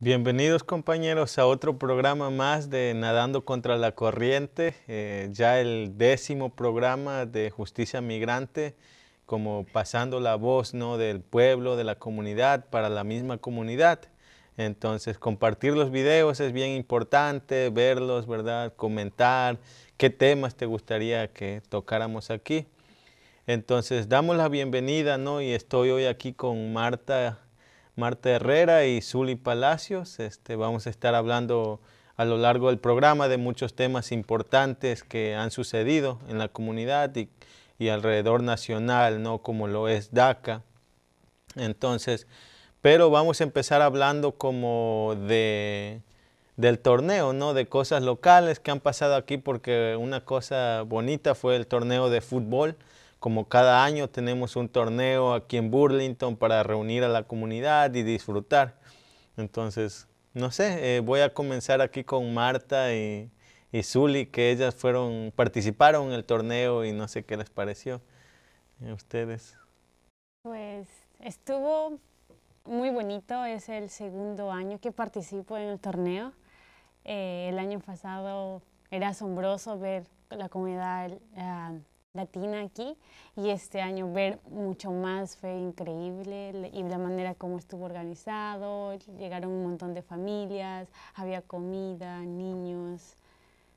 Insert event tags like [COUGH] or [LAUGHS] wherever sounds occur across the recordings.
Bienvenidos compañeros a otro programa más de Nadando contra la Corriente, eh, ya el décimo programa de Justicia Migrante, como pasando la voz ¿no? del pueblo, de la comunidad, para la misma comunidad. Entonces compartir los videos es bien importante, verlos, ¿verdad? Comentar qué temas te gustaría que tocáramos aquí. Entonces damos la bienvenida, ¿no? Y estoy hoy aquí con Marta Marta Herrera y Zuli Palacios. Este, vamos a estar hablando a lo largo del programa de muchos temas importantes que han sucedido en la comunidad y, alrededor nacional, ¿no? como lo es DACA. Entonces, pero vamos a empezar hablando como de del torneo, ¿no? De cosas locales que han pasado aquí, porque una cosa bonita fue el torneo de fútbol como cada año tenemos un torneo aquí en Burlington para reunir a la comunidad y disfrutar. Entonces, no sé, eh, voy a comenzar aquí con Marta y, y Zully, que ellas fueron, participaron en el torneo y no sé qué les pareció a eh, ustedes. Pues estuvo muy bonito, es el segundo año que participo en el torneo. Eh, el año pasado era asombroso ver la comunidad ah, latina aquí y este año ver mucho más fue increíble y la manera como estuvo organizado, llegaron un montón de familias, había comida, niños,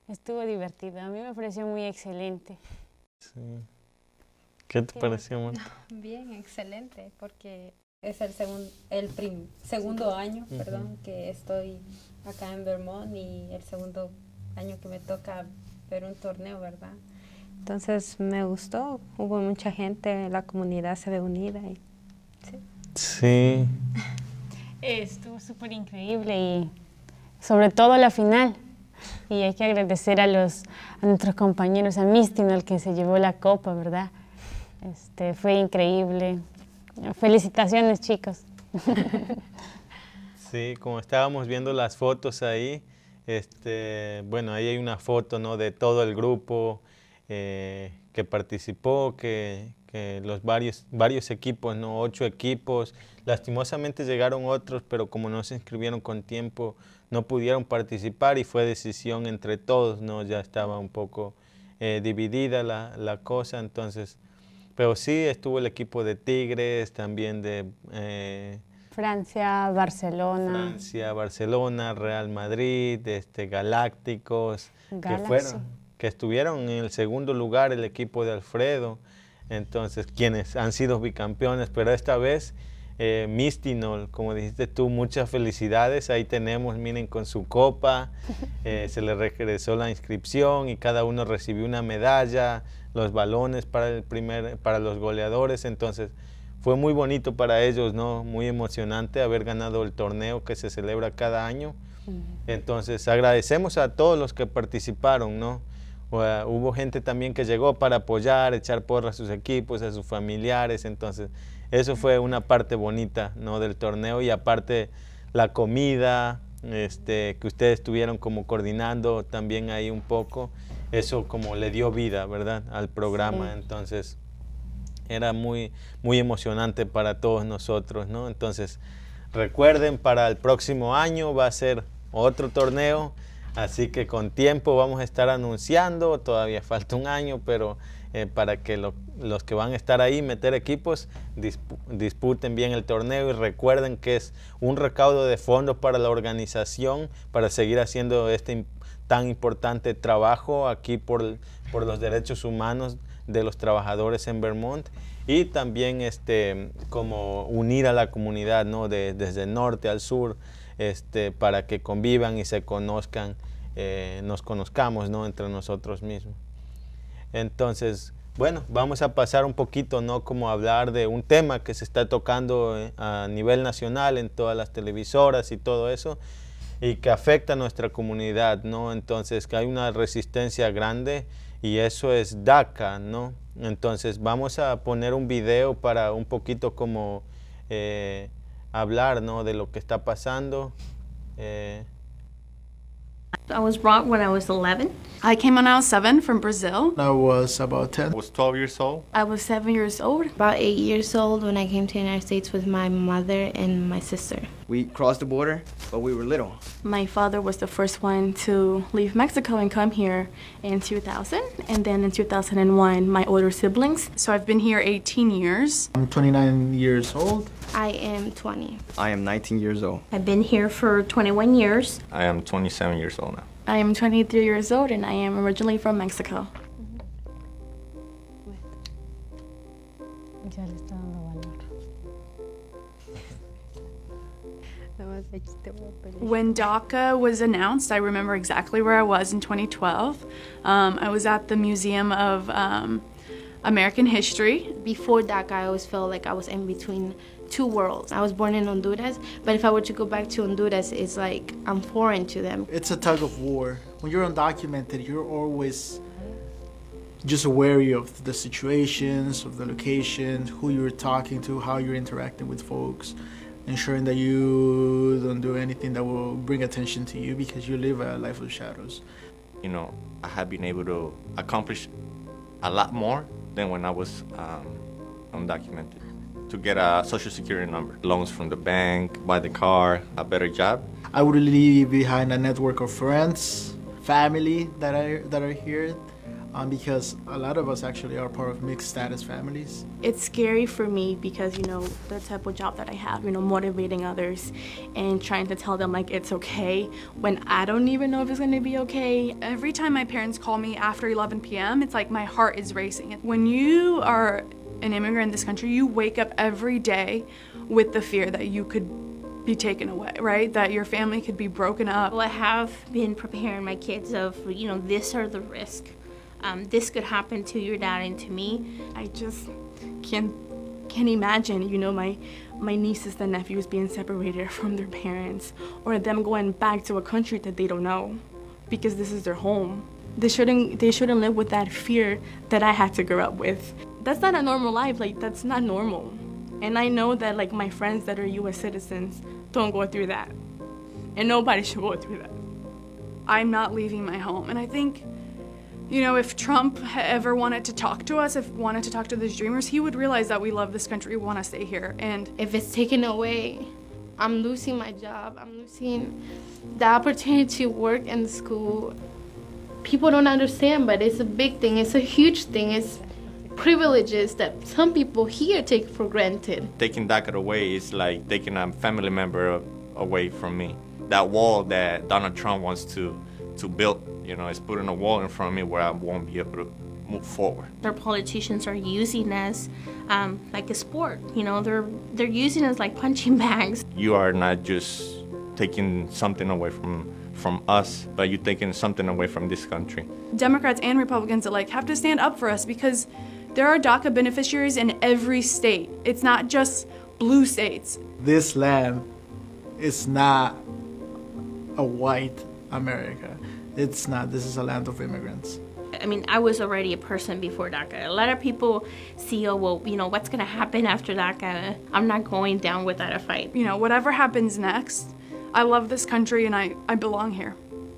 estuvo divertido, a mí me pareció muy excelente. Sí. ¿Qué te pareció, [LAUGHS] Bien, excelente, porque es el, el segundo año que estoy acá en Vermont y el segundo año que me toca ver un torneo, ¿verdad? Entonces me gustó, hubo mucha gente, la comunidad se ve unida. Y, sí. sí. [LAUGHS] Estuvo súper increíble y sobre todo la final. Y hay que agradecer a, los, a nuestros compañeros, a al que se llevó la copa, ¿verdad? Este, fue increíble. Felicitaciones, chicos. [LAUGHS] Sí, como estábamos viendo las fotos ahí, este, bueno, ahí hay una foto ¿no? de todo el grupo, que, eh, que participó, que, los varios, varios equipos, ¿no? ocho equipos, lastimosamente llegaron otros, pero como no se inscribieron con tiempo, no pudieron participar y fue decisión entre todos, ¿no? ya estaba un poco eh, dividida la, cosa, entonces, pero sí estuvo el equipo de Tigres, también de... Eh, Francia, Barcelona. Francia, Barcelona, Real Madrid, este, Galácticos, que fueron, que estuvieron en el segundo lugar el equipo de Alfredo, entonces quienes han sido bicampeones, pero esta vez eh, Mistinol, como dijiste tú, muchas felicidades, ahí tenemos, miren, con su copa, [LAUGHS] eh, se le regresó la inscripción y cada uno recibió una medalla, los balones para, el primer, para los goleadores, entonces fue muy bonito para ellos, ¿no? Muy emocionante haber ganado el torneo que se celebra cada año. Entonces agradecemos a todos los que participaron, ¿no? hubo gente también que llegó para apoyar, echar porra a sus equipos, a sus familiares, entonces eso fue una parte bonita ¿no? del torneo y aparte la comida este, que ustedes estuvieron como coordinando también ahí un poco, eso como le dio vida ¿verdad? al programa, entonces era muy, muy emocionante para todos nosotros, ¿no? entonces recuerden para el próximo año va a ser otro torneo, Así que con tiempo vamos a estar anunciando, todavía falta un año, pero eh, para que los que van a estar ahí, meter equipos, disputen bien el torneo y recuerden que es un recaudo de fondos para la organización, para seguir haciendo este tan importante trabajo aquí por, los derechos humanos de los trabajadores en Vermont y también este, como unir a la comunidad desde el norte al sur. Este, para que convivan y se conozcan, eh, nos conozcamos ¿no? entre nosotros mismos. Entonces, bueno, vamos a pasar un poquito, ¿no? Como hablar de un tema que se está tocando eh, a nivel nacional en todas las televisoras y todo eso, y que afecta a nuestra comunidad, ¿no? Entonces, que hay una resistencia grande y eso es DACA, ¿no? Entonces, vamos a poner un video para un poquito como eh, hablar ¿no? de lo que está pasando. Eh. I was brought when I was 11. I came when I was 7 from Brazil. I was about 10. I was 12 years old. I was 7 years old. About 8 years old when I came to the United States with my mother and my sister. We crossed the border, but we were little. My father was the first one to leave Mexico and come here in 2000, and then in 2001, my older siblings. So I've been here 18 years. I'm 29 years old. I am 20. I am 19 years old. I've been here for 21 years. I am 27 years old now. I am 23 years old and I am originally from Mexico. When DACA was announced, I remember exactly where I was in 2012. Um, I was at the Museum of um, American History. Before DACA, I always felt like I was in between two worlds. I was born in Honduras, but if I were to go back to Honduras, it's like I'm foreign to them. It's a tug of war. When you're undocumented, you're always just wary of the situations, of the location, who you're talking to, how you're interacting with folks ensuring that you don't do anything that will bring attention to you because you live a life of shadows. You know, I have been able to accomplish a lot more than when I was um, undocumented. To get a social security number, loans from the bank, buy the car, a better job. I would leave behind a network of friends, family that are, that are here um, because a lot of us actually are part of mixed status families. It's scary for me because, you know, the type of job that I have, you know, motivating others and trying to tell them like it's okay when I don't even know if it's gonna be okay. Every time my parents call me after 11 p.m., it's like my heart is racing. When you are an immigrant in this country, you wake up every day with the fear that you could be taken away, right? That your family could be broken up. Well, I have been preparing my kids of, you know, this are the risk um, this could happen to your dad and to me. I just can't can't imagine, you know, my my nieces and nephews being separated [LAUGHS] from their parents or them going back to a country that they don't know because this is their home. They shouldn't they shouldn't live with that fear that I had to grow up with. That's not a normal life, like that's not normal. And I know that like my friends that are US citizens don't go through that. And nobody should go through that. I'm not leaving my home and I think you know, if Trump ever wanted to talk to us, if wanted to talk to these dreamers, he would realize that we love this country, we want to stay here. And if it's taken away, I'm losing my job. I'm losing the opportunity to work in school. People don't understand, but it's a big thing. It's a huge thing. It's privileges that some people here take for granted. Taking DACA away is like taking a family member away from me. That wall that Donald Trump wants to, to build you know, it's putting a wall in front of me where I won't be able to move forward. Their politicians are using us um, like a sport. You know, they're they're using us like punching [LAUGHS] bags. You are not just taking something away from from us, but you're taking something away from this country. Democrats and Republicans alike have to stand up for us because there are DACA beneficiaries in every state. It's not just blue states. This land is not a white America. It's not. This is a land of immigrants. I mean, I was already a person before DACA. A lot of people see, oh, well, you know, what's going to happen after DACA? I'm not going down without a fight. You know, whatever happens next, I love this country and I, I belong here.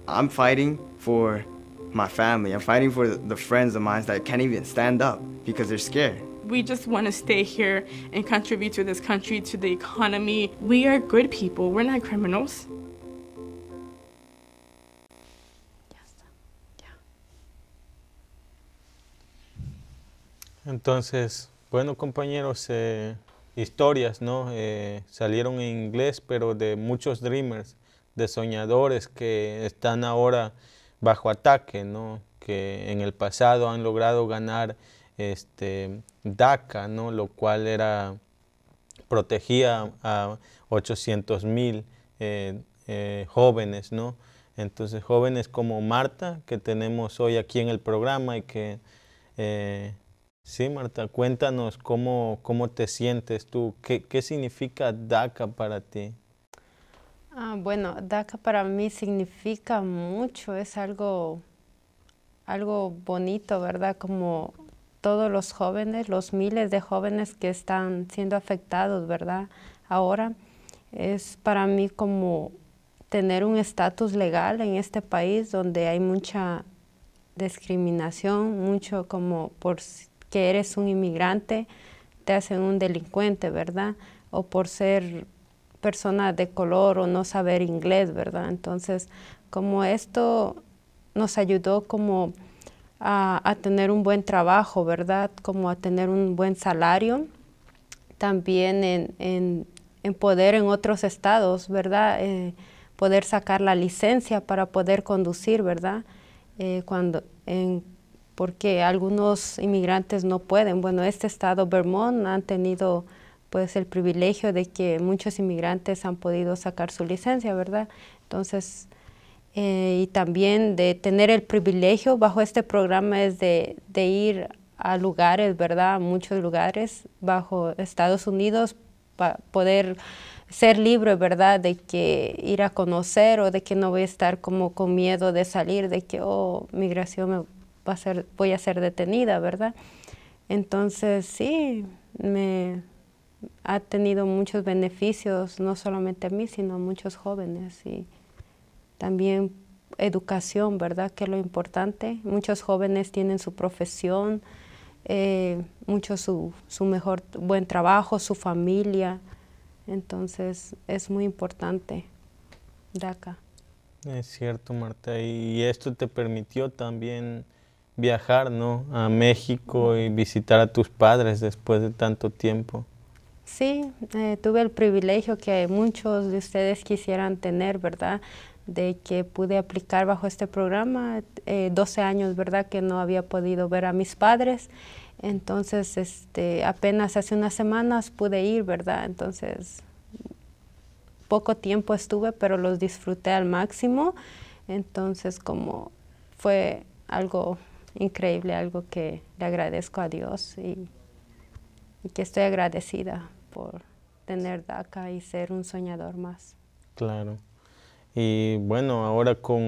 I'm fighting for my family. I'm fighting for the friends of mine that can't even stand up because they're scared. We just want to stay here and contribute to this country, to the economy. We are good people. We're not criminals. Entonces, bueno compañeros, eh, historias, ¿no? Eh, salieron en inglés, pero de muchos dreamers, de soñadores que están ahora bajo ataque, ¿no? Que en el pasado han logrado ganar este, DACA, ¿no? Lo cual era, protegía a 800 mil eh, jóvenes, ¿no? Entonces, jóvenes como Marta, que tenemos hoy aquí en el programa y que eh, Sí, Marta, cuéntanos cómo, cómo te sientes tú, qué, significa DACA para ti. Ah, bueno, DACA para mí significa mucho, es algo, algo bonito, ¿verdad? Como todos los jóvenes, los miles de jóvenes que están siendo afectados, ¿verdad? Ahora es para mí como tener un estatus legal en este país donde hay mucha discriminación, mucho como por que eres un inmigrante, te hacen un delincuente, ¿verdad? O por ser persona de color o no saber inglés, ¿verdad? Entonces, como esto nos ayudó como a, tener un buen trabajo, ¿verdad? Como a tener un buen salario, también en, poder en otros estados, ¿verdad? Eh, poder sacar la licencia para poder conducir, ¿verdad? Eh, cuando en porque algunos inmigrantes no pueden. Bueno, este estado, Vermont, han tenido pues el privilegio de que muchos inmigrantes han podido sacar su licencia, ¿verdad? Entonces, eh, y también de tener el privilegio bajo este programa es de, ir a lugares, ¿verdad? muchos lugares bajo Estados Unidos para poder ser libre, ¿verdad? De que ir a conocer o de que no voy a estar como con miedo de salir, de que, oh, migración me va a ser, voy a ser detenida, ¿verdad? Entonces sí, me ha tenido muchos beneficios, no solamente a mí, sino a muchos jóvenes y también educación, ¿verdad? Que es lo importante. Muchos jóvenes tienen su profesión, eh, mucho su, su, mejor, buen trabajo, su familia. Entonces es muy importante DACA. Es cierto, Marta. Y esto te permitió también viajar ¿no? a México y visitar a tus padres después de tanto tiempo. Sí, eh, tuve el privilegio que muchos de ustedes quisieran tener, ¿verdad? De que pude aplicar bajo este programa, 12 eh, años, ¿verdad? Que no había podido ver a mis padres. Entonces, este, apenas hace unas semanas pude ir, ¿verdad? Entonces, poco tiempo estuve, pero los disfruté al máximo. Entonces, como fue algo increíble, algo que le agradezco a Dios y, que estoy agradecida por tener DACA y ser un soñador más. Claro. Y bueno, ahora con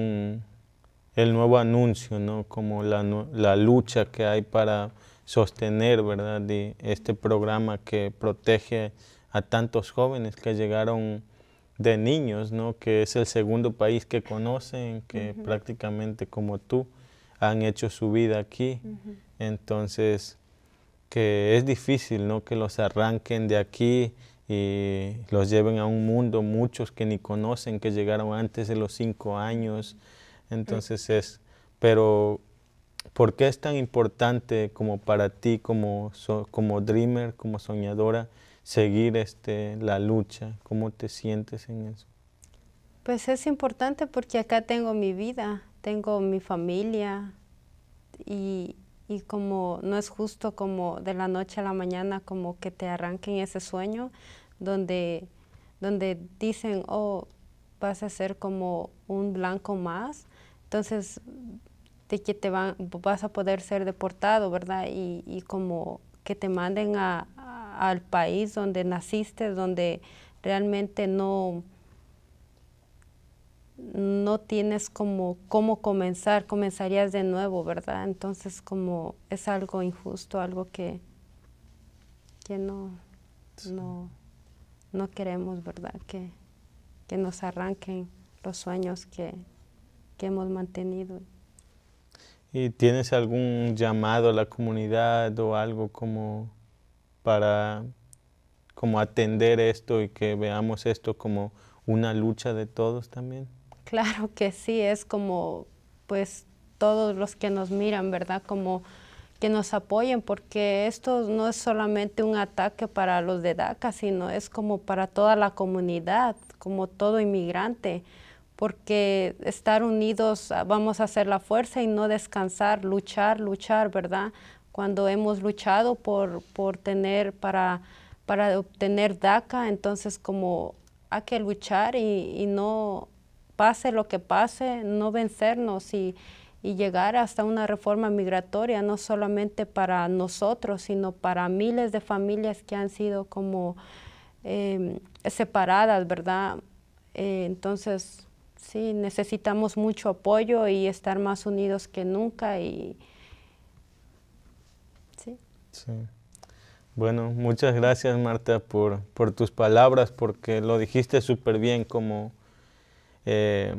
el nuevo anuncio, ¿no? Como la, lucha que hay para sostener, ¿verdad? este programa que protege a tantos jóvenes que llegaron de niños, ¿no? Que es el segundo país que conocen, que prácticamente como tú han hecho su vida aquí. Entonces, que es difícil, ¿no? Que los arranquen de aquí y los lleven a un mundo, muchos que ni conocen, que llegaron antes de los cinco años. Entonces es, pero ¿por qué es tan importante como para ti, como, como dreamer, como soñadora, seguir este, la lucha? ¿Cómo te sientes en eso? Pues es importante porque acá tengo mi vida tengo mi familia y, como no es justo como de la noche a la mañana como que te arranquen ese sueño donde, donde dicen, oh, vas a ser como un blanco más, entonces de que te van, vas a poder ser deportado, ¿verdad? Y, como que te manden al país donde naciste, donde realmente no no tienes como cómo comenzar, comenzarías de nuevo, ¿verdad? Entonces como es algo injusto, algo que, que no, no, queremos, ¿verdad? Que, que nos arranquen los sueños que, que hemos mantenido. ¿Y tienes algún llamado a la comunidad o algo como para como atender esto y que veamos esto como una lucha de todos también? Claro que sí, es como pues todos los que nos miran, ¿verdad? Como que nos apoyen, porque esto no es solamente un ataque para los de DACA, sino es como para toda la comunidad, como todo inmigrante, porque estar unidos ah, vamos a hacer la fuerza y no descansar, luchar, luchar, ¿verdad? Cuando hemos luchado por, por tener, para, para obtener DACA, entonces como hay que luchar y no pase lo que pase, no vencernos y, llegar hasta una reforma migratoria, no solamente para nosotros, sino para miles de familias que han sido como em, separadas, ¿verdad? Eh, entonces, sí, necesitamos mucho apoyo y estar más unidos que nunca. Y, sí. sí. Bueno, muchas gracias Marta por, por tus palabras, porque lo dijiste súper bien, como eh,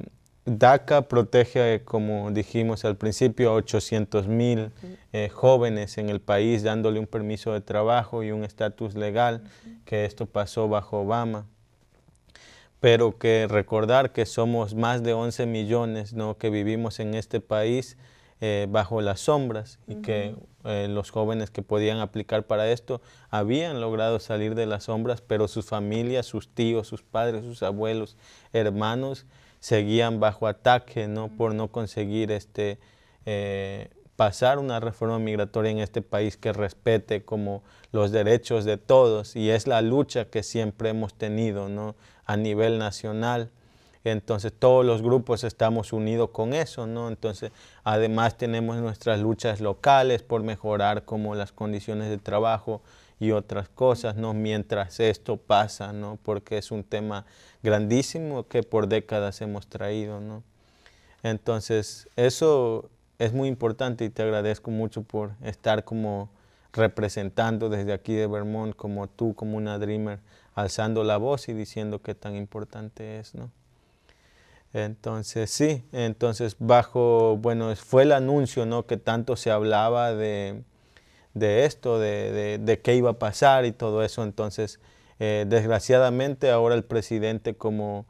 DACA protege, como dijimos al principio, a 800 mil eh, jóvenes en el país, dándole un permiso de trabajo y un estatus legal, que esto pasó bajo Obama. Pero que recordar que somos más de 11 millones que vivimos en este país eh, bajo las sombras y que eh, los jóvenes que podían aplicar para esto habían logrado salir de las sombras, pero sus familias, sus tíos, sus padres, sus abuelos, hermanos, seguían bajo ataque por no conseguir este, eh, pasar una reforma migratoria en este país que respete como los derechos de todos y es la lucha que siempre hemos tenido a nivel nacional entonces todos los grupos estamos unidos con eso, ¿no? Entonces además tenemos nuestras luchas locales por mejorar como las condiciones de trabajo y otras cosas, ¿no? Mientras esto pasa, ¿no? Porque es un tema grandísimo que por décadas hemos traído, ¿no? Entonces eso es muy importante y te agradezco mucho por estar como representando desde aquí de Vermont, como tú, como una dreamer, alzando la voz y diciendo qué tan importante es, ¿no? Entonces, sí, entonces bajo, bueno, fue el anuncio, ¿no? Que tanto se hablaba de, esto, de, de, qué iba a pasar y todo eso. Entonces, eh, desgraciadamente ahora el presidente como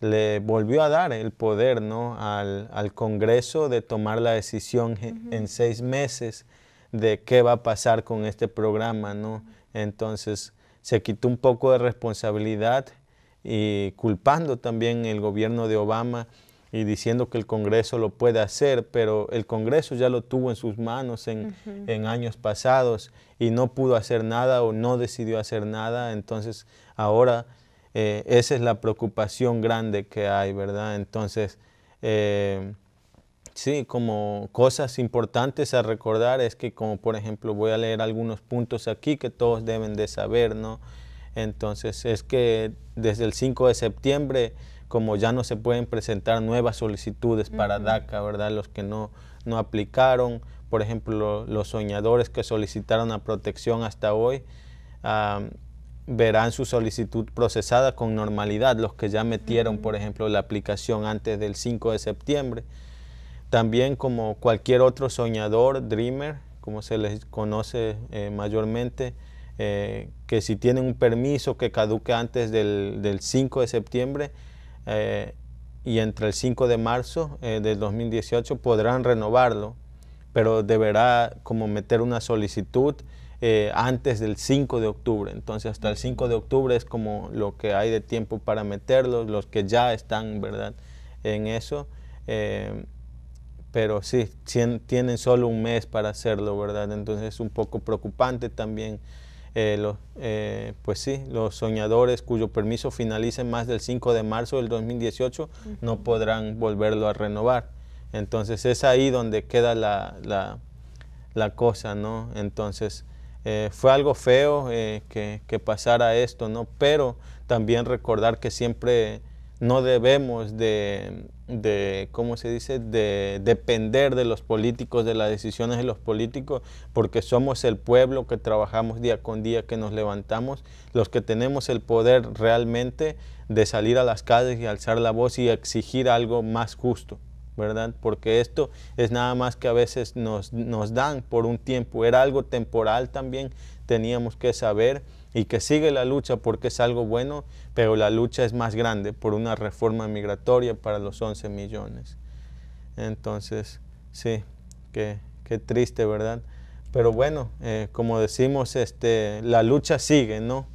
le volvió a dar el poder, ¿no? Al, Congreso de tomar la decisión en seis meses de qué va a pasar con este programa, ¿no? Entonces, se quitó un poco de responsabilidad y culpando también el gobierno de Obama y diciendo que el Congreso lo puede hacer, pero el Congreso ya lo tuvo en sus manos en, años pasados y no pudo hacer nada o no decidió hacer nada. Entonces ahora eh, esa es la preocupación grande que hay, ¿verdad? Entonces, eh, sí, como cosas importantes a recordar es que como por ejemplo voy a leer algunos puntos aquí que todos deben de saber, ¿no? Entonces es que desde el 5 de septiembre, como ya no se pueden presentar nuevas solicitudes para DACA, ¿verdad? Los que no, no aplicaron, por ejemplo, los soñadores que solicitaron la protección hasta hoy, verán su solicitud procesada con normalidad, los que ya metieron, por ejemplo, la aplicación antes del 5 de septiembre. También como cualquier otro soñador, dreamer, como se les conoce eh, mayormente, eh, que si tienen un permiso que caduque antes del, 5 de septiembre eh, y entre el 5 de marzo eh, del 2018 podrán renovarlo, pero deberá como meter una solicitud eh, antes del 5 de octubre. Entonces hasta el 5 de octubre es como lo que hay de tiempo para meterlo, los que ya están ¿verdad? en eso pero sí, tienen solo un mes para hacerlo, ¿verdad? Entonces es un poco preocupante también eh, eh, pues sí, los soñadores cuyo permiso finalice más del 5 de marzo del 2018 no podrán volverlo a renovar. Entonces es ahí donde queda la, cosa, ¿no? Entonces eh, fue algo feo que, que, pasara esto, ¿no? Pero también recordar que siempre no debemos de, ¿cómo se dice?, de depender de los políticos, de las decisiones de los políticos, porque somos el pueblo que trabajamos día con día, que nos levantamos, los que tenemos el poder realmente de salir a las calles y alzar la voz y exigir algo más justo. ¿verdad? Porque esto es nada más que a veces nos, nos dan por un tiempo, era algo temporal también, teníamos que saber y que sigue la lucha porque es algo bueno, pero la lucha es más grande por una reforma migratoria para los 11 millones. Entonces, sí, qué, triste, ¿verdad? Pero bueno, eh, como decimos, este, la lucha sigue, ¿no?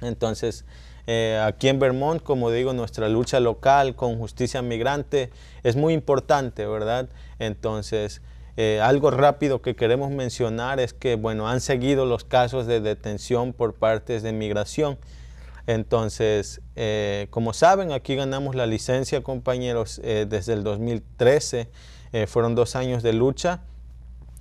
Entonces, eh, aquí en Vermont, como digo, nuestra lucha local con justicia migrante es muy importante, ¿verdad? Entonces, eh, algo rápido que queremos mencionar es que, bueno, han seguido los casos de detención por partes de migración. Entonces, eh, como saben, aquí ganamos la licencia, compañeros, eh, desde el 2013. fueron dos años de lucha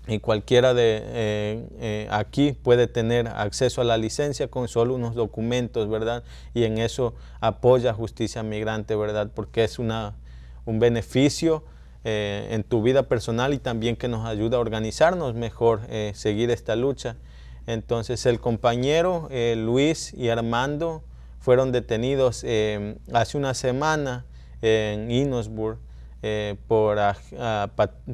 y cualquiera de aquí puede tener acceso a la licencia con solo unos documentos, ¿verdad? Y en eso apoya Justicia Migrante, ¿verdad? Porque es una, un beneficio eh, en tu vida personal y también que nos ayuda a organizarnos mejor, eh, seguir esta lucha. Entonces el compañero eh, Luis y Armando fueron detenidos hace una semana en Innsbruck por,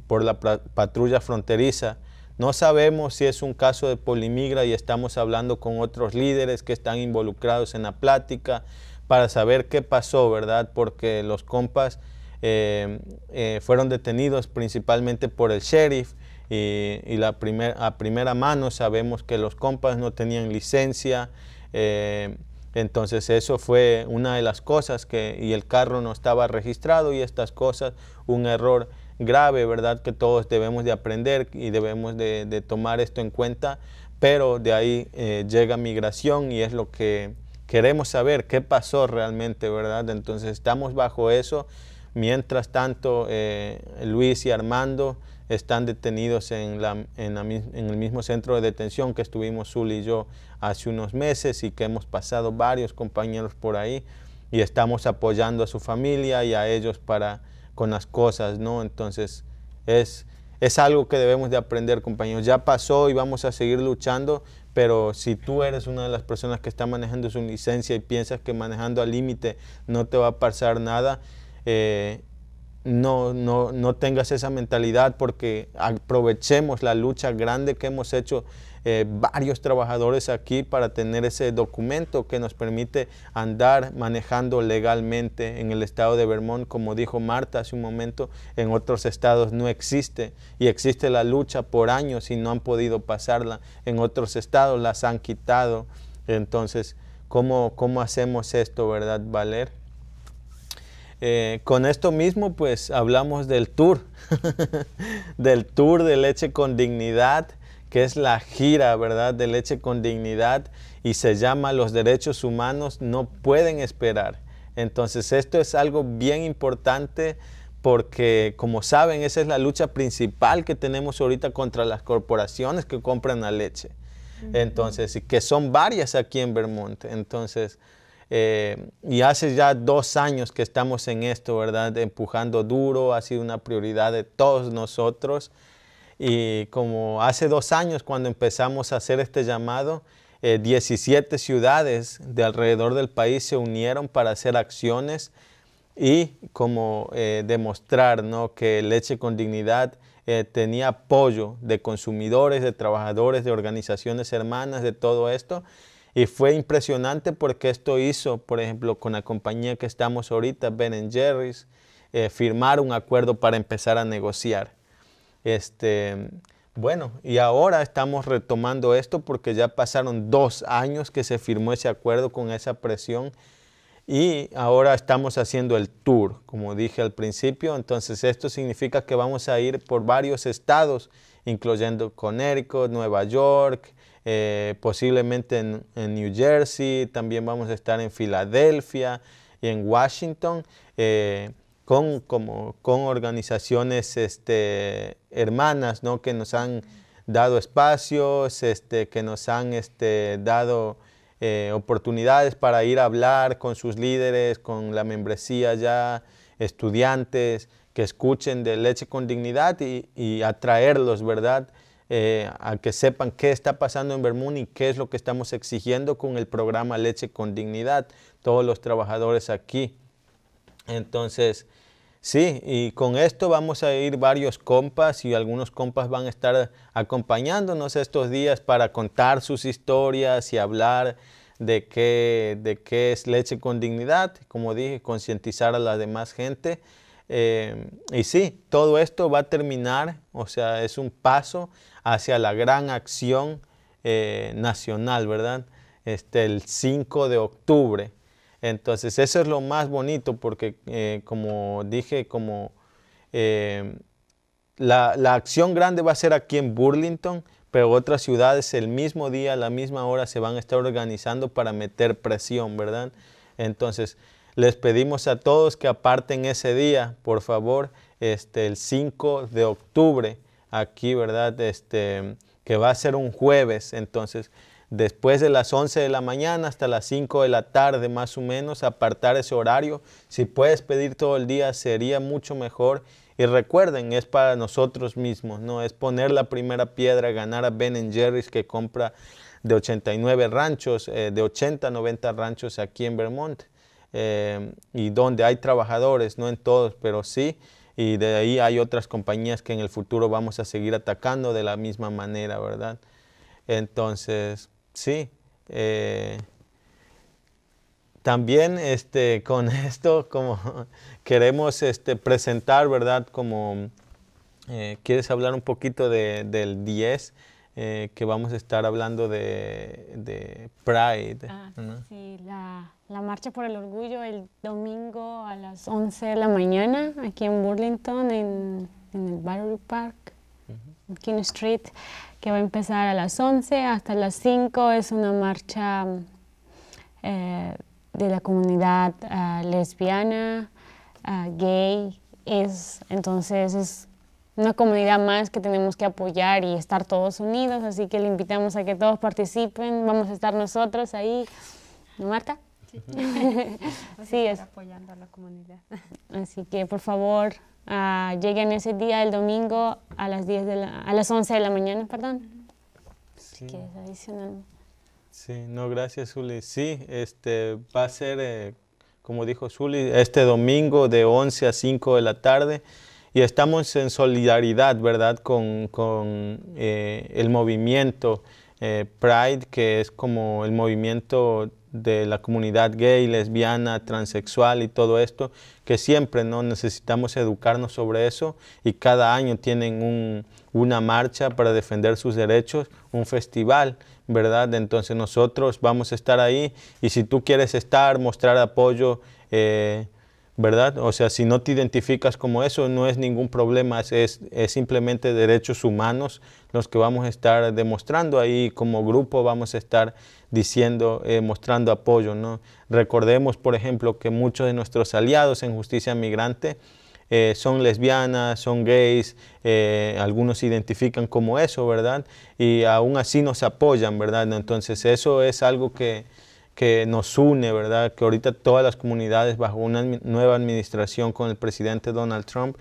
por la patrulla fronteriza. No sabemos si es un caso de polimigra y estamos hablando con otros líderes que están involucrados en la plática para saber qué pasó, ¿verdad? Porque los compas eh, eh, fueron detenidos principalmente por el sheriff y, la primer, a primera mano sabemos que los compas no tenían licencia. Eh, entonces eso fue una de las cosas que, y el carro no estaba registrado y estas cosas, un error grave, ¿verdad? Que todos debemos de aprender y debemos de, tomar esto en cuenta, pero de ahí llega migración y es lo que queremos saber, qué pasó realmente, ¿verdad? Entonces estamos bajo eso Mientras tanto, eh, Luis y Armando están detenidos en, en, el mismo centro de detención que estuvimos Zul y yo hace unos meses y que hemos pasado varios compañeros por ahí y estamos apoyando a su familia y a ellos para, con las cosas, ¿no? Entonces, es, es algo que debemos de aprender, compañeros. Ya pasó y vamos a seguir luchando, pero si tú eres una de las personas que está manejando su licencia y piensas que manejando al límite no te va a pasar nada, eh, no, no, no, tengas esa mentalidad porque aprovechemos la lucha grande que hemos hecho eh, varios trabajadores aquí para tener ese documento que nos permite andar manejando legalmente en el estado de Vermont, como dijo Marta hace un momento, en otros estados no existe y existe la lucha por años y no han podido pasarla, en otros estados las han quitado. Entonces, ¿cómo, cómo hacemos esto, verdad, Valer? Eh, con esto mismo, pues hablamos del tour, [LAUGHS] del tour de leche con dignidad, que es la gira, ¿verdad? De leche con dignidad y se llama Los derechos humanos no pueden esperar. Entonces, esto es algo bien importante porque como saben, esa es la lucha principal que tenemos ahorita contra las corporaciones que compran la leche. Entonces, que son varias aquí en Vermont. Entonces, eh, y hace ya dos años que estamos en esto, ¿verdad? Empujando duro, ha sido una prioridad de todos nosotros. Y como hace dos años cuando empezamos a hacer este llamado, 17 eh, ciudades de alrededor del país se unieron para hacer acciones y como eh, demostrar que Leche con Dignidad tenía apoyo de consumidores, de trabajadores, de organizaciones hermanas, de todo esto. Y fue impresionante porque esto hizo, por ejemplo, con la compañía que estamos ahorita, Ben Jerry's, eh, firmar un acuerdo para empezar a negociar. Este, bueno, y ahora estamos retomando esto porque ya pasaron dos años que se firmó ese acuerdo con esa presión y ahora estamos haciendo el tour, como dije al principio. Entonces esto significa que vamos a ir por varios estados, incluyendo Connecticut, Nueva York, eh, posiblemente en, New Jersey, también vamos a estar en Filadelfia y en Washington, eh, con, organizaciones este, hermanas ¿no? que nos han dado espacios, este, que nos han este, dado... Eh, oportunidades para ir a hablar con sus líderes, con la membresía ya, estudiantes que escuchen de leche con dignidad y, y atraerlos, ¿verdad? Eh, a que sepan qué está pasando en Bermúdez y qué es lo que estamos exigiendo con el programa Leche con Dignidad, todos los trabajadores aquí. Entonces, sí, y con esto vamos a ir varios compas y algunos compas van a estar acompañándonos estos días para contar sus historias y hablar de qué, de qué es leche con dignidad, como dije, concientizar a la demás gente. Eh, y sí, todo esto va a terminar, o sea, es un paso hacia la gran acción eh, nacional, ¿verdad? Este, el 5 de octubre. Entonces, eso es lo más bonito porque, eh, como dije, como eh, la, acción grande va a ser aquí en Burlington, pero otras ciudades el mismo día, a la misma hora, se van a estar organizando para meter presión, ¿verdad? Entonces, les pedimos a todos que aparten ese día, por favor, este, el 5 de octubre aquí, ¿verdad? Este, que va a ser un jueves, entonces después de las 11 de la mañana hasta las 5 de la tarde más o menos, apartar ese horario. Si puedes pedir todo el día sería mucho mejor. Y recuerden, es para nosotros mismos, ¿no? Es poner la primera piedra, ganar a Ben Jerry's que compra de 89 ranchos, eh, de 80 a 90 ranchos aquí en Vermont. Eh, y donde hay trabajadores, no en todos, pero sí y de ahí hay otras compañías que en el futuro vamos a seguir atacando de la misma manera, ¿verdad? Entonces, sí. Eh, también este, con [LAUGHS] esto como queremos este, presentar, ¿verdad? Como eh, quieres hablar un poquito del 10 eh, que vamos a estar hablando de, Pride. Ah, la, Marcha por el Orgullo el domingo a las 11 de la mañana aquí en Burlington, en, el Battery Park, King Street, que va a empezar a las 11 hasta las 5. Es una marcha eh, de la comunidad ah, lesbiana, ah, gay. Es, entonces es una comunidad más que tenemos que apoyar y estar todos unidos, así que le invitamos a que todos participen, vamos a estar nosotros ahí. ¿No, Marta? Sí, [LAUGHS] apoyando a la comunidad. Así que por favor, ah, lleguen ese día, el domingo, a las, 10 de a las 11 de la mañana, perdón. Sí. Sí, no, gracias, Zuli. Sí, este, va a ser, eh, como dijo Zuli, este domingo de 11 a 5 de la tarde y estamos en solidaridad, ¿verdad?, con, eh, el movimiento eh, Pride, que es como el movimiento de la comunidad gay, lesbiana, transexual y todo esto, que siempre ¿no? necesitamos educarnos sobre eso y cada año tienen un, una marcha para defender sus derechos, un festival, ¿verdad? Entonces nosotros vamos a estar ahí y si tú quieres estar, mostrar apoyo, eh, ¿verdad? O sea, si no te identificas como eso, no es ningún problema, es, simplemente derechos humanos los que vamos a estar demostrando ahí como grupo, vamos a estar diciendo, eh, mostrando apoyo, ¿no? Recordemos, por ejemplo, que muchos de nuestros aliados en justicia migrante eh, son lesbianas, son gays, eh, algunos se identifican como eso, ¿verdad? Y aún así nos apoyan, ¿verdad? Entonces eso es algo que que nos une, ¿verdad? Que ahorita todas las comunidades bajo una nueva administración con el presidente Donald Trump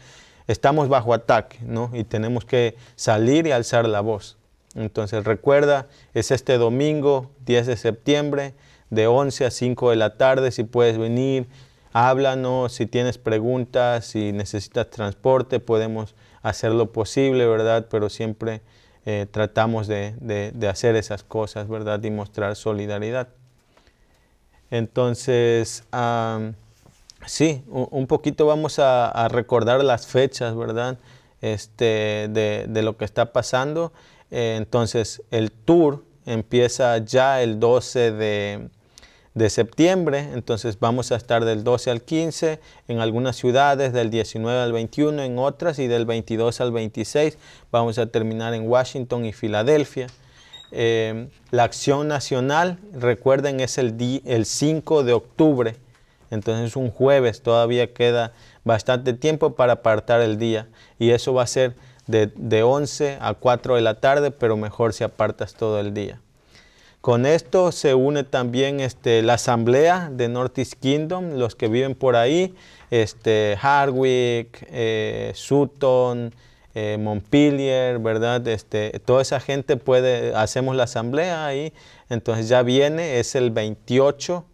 estamos bajo ataque, ¿no? Y tenemos que salir y alzar la voz. Entonces recuerda, es este domingo 10 de septiembre de 11 a 5 de la tarde, si puedes venir, háblanos, si tienes preguntas, si necesitas transporte, podemos hacer lo posible, ¿verdad? Pero siempre eh, tratamos de, de hacer esas cosas, ¿verdad? Y mostrar solidaridad. Entonces, sí, un poquito vamos a, recordar las fechas, ¿verdad? Este, de, lo que está pasando. Eh, entonces, el tour empieza ya el 12 de, de septiembre, entonces vamos a estar del 12 al 15 en algunas ciudades, del 19 al 21 en otras y del 22 al 26 vamos a terminar en Washington y Filadelfia. Em, la acción nacional, recuerden, es el, el 5 de octubre, entonces un jueves, todavía queda bastante tiempo para apartar el día y eso va a ser de, 11 a 4 de la tarde, pero mejor si apartas todo el día. Con esto se une también este, la asamblea de Northeast Kingdom, los que viven por ahí, este, Hardwick, eh, Sutton, eh, Montpellier, ¿verdad? Este, toda esa gente puede, hacemos la asamblea ahí, entonces ya viene, es el 28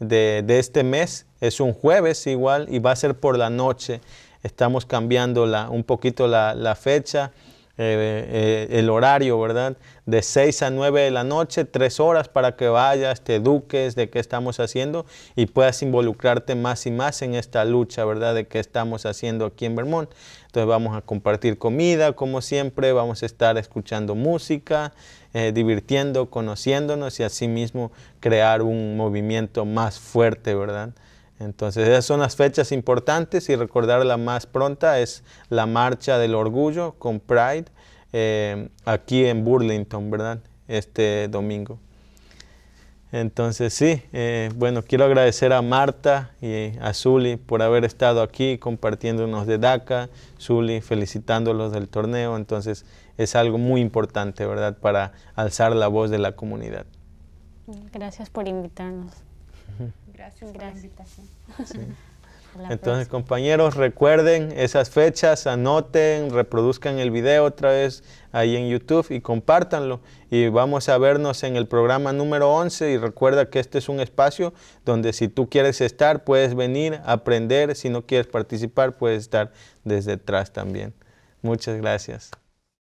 de, este mes, es un jueves igual y va a ser por la noche. Estamos cambiando la, un poquito la, fecha, eh, eh, el horario, ¿verdad? De 6 a 9 de la noche, tres horas para que vayas, te eduques de qué estamos haciendo y puedas involucrarte más y más en esta lucha, ¿verdad? De qué estamos haciendo aquí en Vermont. Entonces vamos a compartir comida, como siempre, vamos a estar escuchando música, eh, divirtiendo, conociéndonos y asimismo crear un movimiento más fuerte, ¿verdad? Entonces esas son las fechas importantes y recordar la más pronta es la Marcha del Orgullo con Pride eh, aquí en Burlington, ¿verdad? Este domingo. Entonces sí, eh, bueno, quiero agradecer a Marta y a Zuli por haber estado aquí compartiéndonos de DACA, Zuli felicitándolos del torneo, entonces es algo muy importante, ¿verdad?, para alzar la voz de la comunidad. Gracias por invitarnos. Gracias, por la invitación. [LAUGHS] Entonces, compañeros, recuerden esas fechas, anoten, reproduzcan el video otra vez ahí en YouTube y compártanlo. Y vamos a vernos en el programa número 11 y recuerda que este es un espacio donde si tú quieres estar, puedes venir, aprender. Si no quieres participar, puedes estar desde atrás también. Muchas gracias.